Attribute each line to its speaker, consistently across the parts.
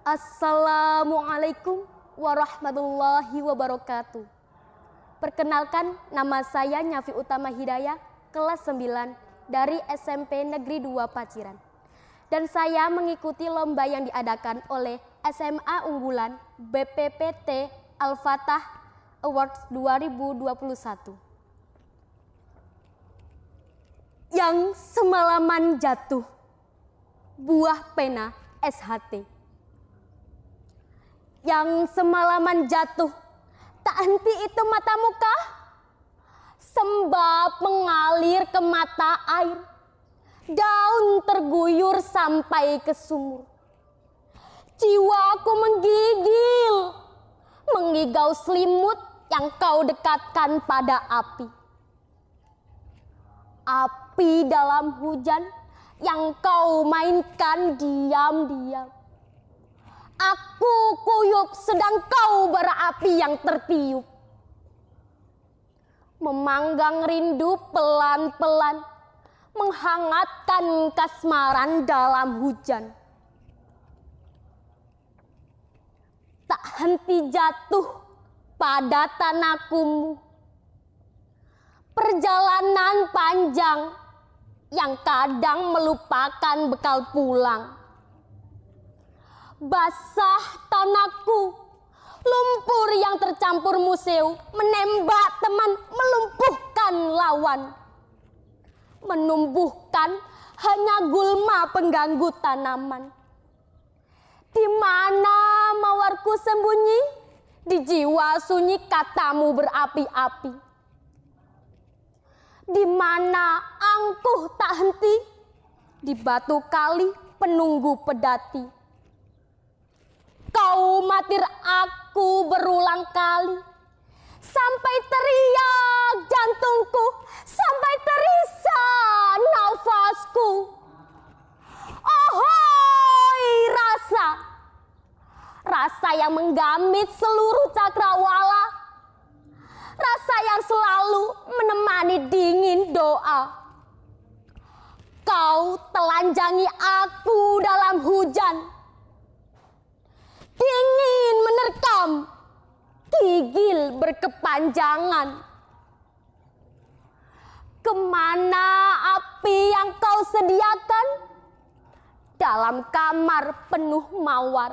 Speaker 1: Assalamualaikum warahmatullahi wabarakatuh. Perkenalkan nama saya Nyafi Utama Hidayah, kelas 9 dari SMP Negeri 2 Paciran. Dan saya mengikuti lomba yang diadakan oleh SMA Unggulan BPPT Al-Fatah Awards 2021. Yang semalaman jatuh buah pena SHT yang semalaman jatuh. Tak henti itu mata muka, sembab mengalir ke mata air. Daun terguyur sampai ke sumur. Jiwaku menggigil, mengigau selimut yang kau dekatkan pada api. Api dalam hujan yang kau mainkan diam-diam Aku kuyup sedang kau bara api yang tertiup. Memanggang rindu pelan-pelan. Menghangatkan kasmaran dalam hujan. Tak henti jatuh pada tanahku. Perjalanan panjang yang kadang melupakan bekal pulang basah tanahku. Lumpur yang tercampur museu menembak teman melumpuhkan lawan. Menumbuhkan hanya gulma pengganggu tanaman. Di mana mawarku sembunyi? Di jiwa sunyi katamu berapi-api. Di mana angkuh tak henti? Di batu kali penunggu pedati kau matir aku berulang kali. Sampai teriak jantungku, sampai terisak nafasku. Ohoi rasa, rasa yang menggamit seluruh cakrawala. Rasa yang selalu menemani dingin doa. Kau telanjangi aku dalam hujan menggigil berkepanjangan. Kemana api yang kau sediakan? Dalam kamar penuh mawar.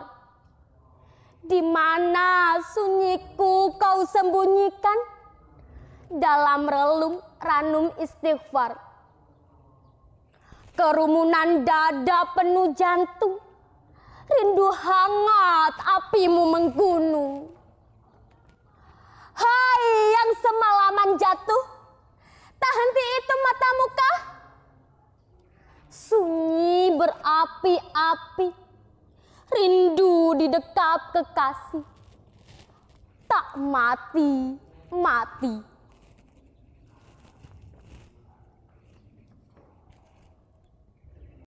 Speaker 1: Di mana sunyiku kau sembunyikan? Dalam relum ranum istighfar. Kerumunan dada penuh jantung. Rindu hangat apimu menggunung. berapi-api. Rindu di didekap kekasih. Tak mati, mati.